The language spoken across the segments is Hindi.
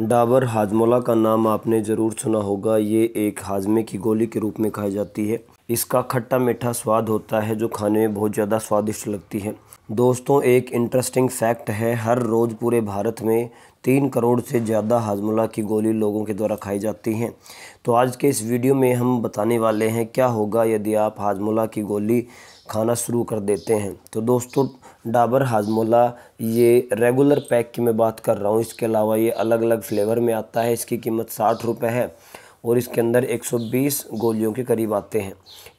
डाबर हाजमोला का नाम आपने ज़रूर सुना होगा ये एक हाजमे की गोली के रूप में खाई जाती है इसका खट्टा मीठा स्वाद होता है जो खाने में बहुत ज़्यादा स्वादिष्ट लगती है दोस्तों एक इंटरेस्टिंग फैक्ट है हर रोज़ पूरे भारत में तीन करोड़ से ज़्यादा हाजमोला की गोली लोगों के द्वारा खाई जाती हैं तो आज के इस वीडियो में हम बताने वाले हैं क्या होगा यदि आप हाजमोला की गोली खाना शुरू कर देते हैं तो दोस्तों डाबर हाजमोला ये रेगुलर पैक की मैं बात कर रहा हूँ इसके अलावा ये अलग अलग फ्लेवर में आता है इसकी कीमत साठ रुपये है और इसके अंदर 120 गोलियों के करीब आते हैं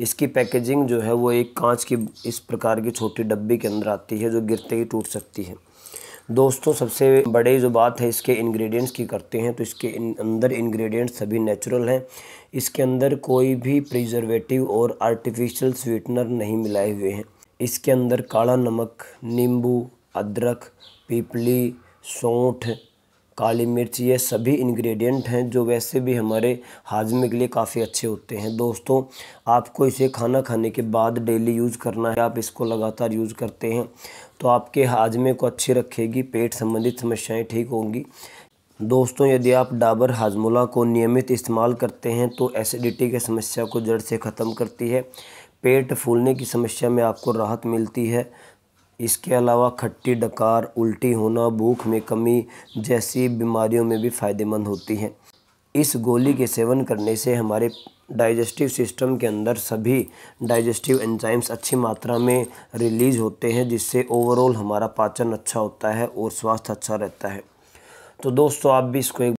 इसकी पैकेजिंग जो है वो एक कांच की इस प्रकार की छोटी डब्बी के अंदर आती है जो गिरते ही टूट सकती है दोस्तों सबसे बड़े जो बात है इसके इंग्रेडिएंट्स की करते हैं तो इसके इन, अंदर इंग्रेडिएंट्स सभी नेचुरल हैं इसके अंदर कोई भी प्रिजर्वेटिव और आर्टिफिशियल स्वीटनर नहीं मिलाए हुए हैं इसके अंदर काला नमक नींबू अदरक पीपली सौंठ काली मिर्च ये सभी इंग्रेडिएंट हैं जो वैसे भी हमारे हाजमे के लिए काफ़ी अच्छे होते हैं दोस्तों आपको इसे खाना खाने के बाद डेली यूज़ करना है आप इसको लगातार यूज़ करते हैं तो आपके हाजमे को अच्छी रखेगी पेट संबंधित समस्याएं ठीक होंगी दोस्तों यदि आप डाबर हाजमोला को नियमित इस्तेमाल करते हैं तो एसिडिटी की समस्या को जड़ से ख़त्म करती है पेट फूलने की समस्या में आपको राहत मिलती है इसके अलावा खट्टी डकार उल्टी होना भूख में कमी जैसी बीमारियों में भी फ़ायदेमंद होती है इस गोली के सेवन करने से हमारे डाइजेस्टिव सिस्टम के अंदर सभी डाइजेस्टिव एंजाइम्स अच्छी मात्रा में रिलीज़ होते हैं जिससे ओवरऑल हमारा पाचन अच्छा होता है और स्वास्थ्य अच्छा रहता है तो दोस्तों आप भी इसको एक